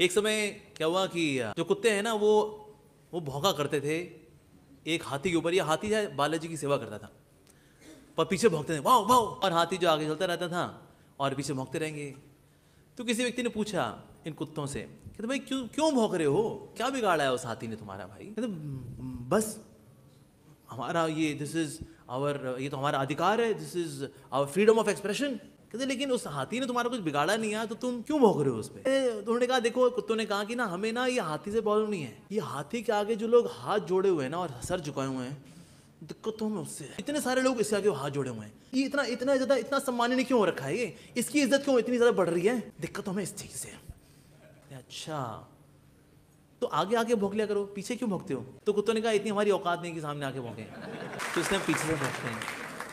एक समय क्या हुआ कि जो कुत्ते हैं ना वो वो भौंका करते थे एक हाथी के ऊपर या हाथी है बालाजी की सेवा करता था पर पीछे भौंकते थे वाह वाह और हाथी जो आगे चलता रहता था और पीछे भौंकते रहेंगे तो किसी व्यक्ति ने पूछा इन कुत्तों से कि तो भाई क्यों क्यों भौंक रहे हो क्या बिगाड़ा है उस हाथी ने तुम्हारा भाई तो बस हमारा ये दिस इज आवर ये तो हमारा अधिकार है this is our freedom of expression कहते लेकिन उस हाथी ने तुम्हारा कुछ बिगाड़ा नहीं है तो तुम क्यों भोग रहे हो उस पर उन्होंने कहा देखो कुत्तों ने कहा कि ना हमें ना ये हाथी से प्रॉब्लम नहीं है ये हाथी के आगे जो लोग हाथ जोड़े हुए हैं ना और सर झुकाए हुए हैं दिक्कत तो हमें उससे इतने सारे लोग इसके आगे हाथ जोड़े हुए हैं ये इतना इतना ज़्यादा इतना सम्माननीय क्यों हो रखा है ये इसकी इज्जत क्यों इतनी ज़्यादा बढ़ रही है दिक्कत तो हमें इस चीज़ से अच्छा तो आगे आगे भोग लिया करो पीछे क्यों भोगते हो तो कुत्तों ने कहा इतनी हमारी औकात नहीं कि सामने आके भोंकें तो इसलिए पीछे से भोगते हैं